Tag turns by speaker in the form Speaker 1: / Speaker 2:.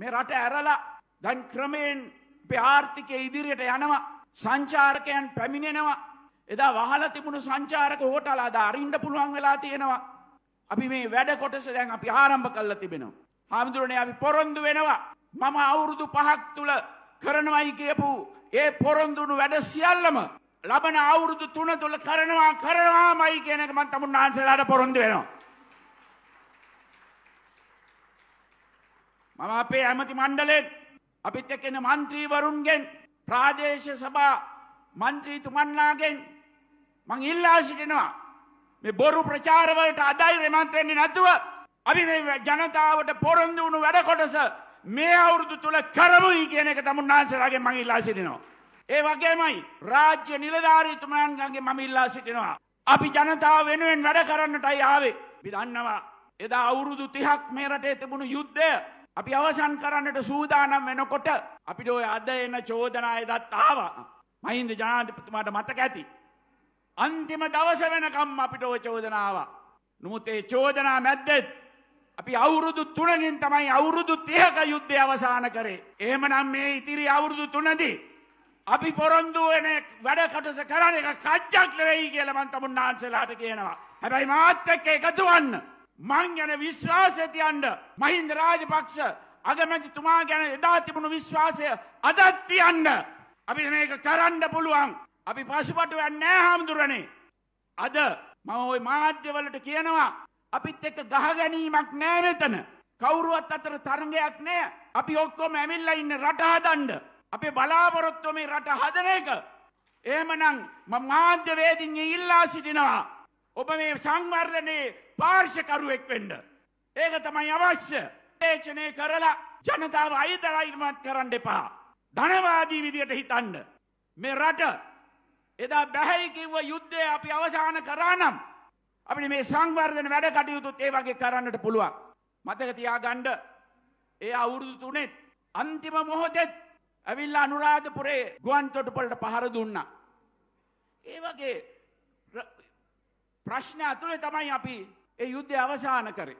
Speaker 1: මේ රට ඇරලා දැන් ක්‍රමයෙන් ආර්ථිකය ඉදිරියට යනවා සංචාරකයන් පැමිණෙනවා එදා වහලා තිබුණු සංචාරක හෝටල් අද අරින්න පුළුවන් වෙලා තියෙනවා අපි මේ වැඩ කොටස දැන් අපි ආරම්භ කළා තිබෙනවා හාමුදුරනේ අපි පොරොන්දු වෙනවා මම අවුරුදු පහක් තුල කරනවයි කියපු ඒ පොරොන්දුණු වැඩ සියල්ලම ලබන අවුරුදු තුන තුල කරනවා කරනවාමයි කියන එක මම තමුන්නාන්සලාට පොරොන්දු වෙනවා මම අපේ ඇමති මණ්ඩලෙන් අපිත් එක්කෙන මන්ත්‍රීවරුන්ගෙන් ප්‍රාදේශ සභා මන්ත්‍රීතුමන්නාගෙන් මං ඉල්ලා සිටිනවා මේ බොරු ප්‍රචාරවලට අදයි රෙමන්ත් වෙන්නේ නැතුව අපි මේ ජනතාවට පොරොන්දු වුණු වැඩ කොටස මේ අවුරුදු තුල කරමුයි කියන එක තමුන්නාන්සලාගෙන් මං ඉල්ලා සිටිනවා. ඒ වගේමයි රාජ්‍ය නිලධාරීතුමන්ගෙන් මම ඉල්ලා සිටිනවා. අපි ජනතාව වෙනුවෙන් වැඩ කරන්නටයි ආවේ. අපි දන්නවා එදා අවුරුදු 30ක් මේ රටේ තිබුණු යුද්ධය අපි අවසන් කරන්නට සූදානම් වෙනකොට අපිට ඔය අද එන චෝදනා එදත් ආවා. මහින්ද ජනාධිපතිතුමාට මතක ඇති. අන්තිම දවස වෙනකම් අපිට ඔය චෝදනාව. නමුත් ඒ චෝදනා මැද්දෙත් අපි අවුරුදු තුනකින් තමයි අවුරුදු 30ක යුද්ධය අවසන් කරේ. එහෙමනම් මේ ඉතිරි අවුරුදු තුනදී අපි පොරොන්දු වෙන වැඩ කටස කරන එක කජ්ජක් නෙවෙයි කියලා මම තමුන්නාන්සලාට කියනවා. හැබැයි මාත් එක්ක එකතු වෙන්න මං ගැන විශ්වාසය තියන්න මහින්ද රාජපක්ෂ අගමැතිතුමා ගැන එදා තිබුණු විශ්වාසය අදත් තියන්න අපි මේක කරන්න පුළුවන් අපි පසුපටු යන්නේ හාමුදුරනේ අද මම ওই මාධ්‍යවලට කියනවා අපිත් එක්ක ගහ ගැනීමක් නෑ මෙතන කවුරුවත් අතර තරඟයක් නෑ අපි ඔක්කොම ඇවිල්ලා ඉන්න රට හදන්න අපේ බලාපොරොත්තුව මේ රට හදන එක එහෙමනම් මම මාධ්‍යවේදීන් ඉල්ලා සිටිනවා ඔබ මේ සංවර්ධනයේ පාර්ශකරුවෙක් වෙන්න. ඒක තමයි අවශ්‍ය. දේශනය කරලා ජනතාව අයිතරයිමත් කරන්න එපා. ධනවාදී විදියට හිතන්න. මේ රට එදා බැහැයි කිව්ව යුද්ධය අපි අවසාන කරා නම් අපිට මේ සංවර්ධන වැඩ කටයුතුත් ඒ වගේ කරන්නට පුළුවන්. මතක තියාගන්න ඒ අවුරුදු තුනෙත් අන්තිම මොහොතෙත් ඇවිල්ලා අනුරාධපුරේ ගුවන් තොටුපළට පහර දුන්නා. ඒ වගේ ප්‍රශ්න ඇතුළේ තමයි අපි ඒ යුද්ධය අවසාන කරේ.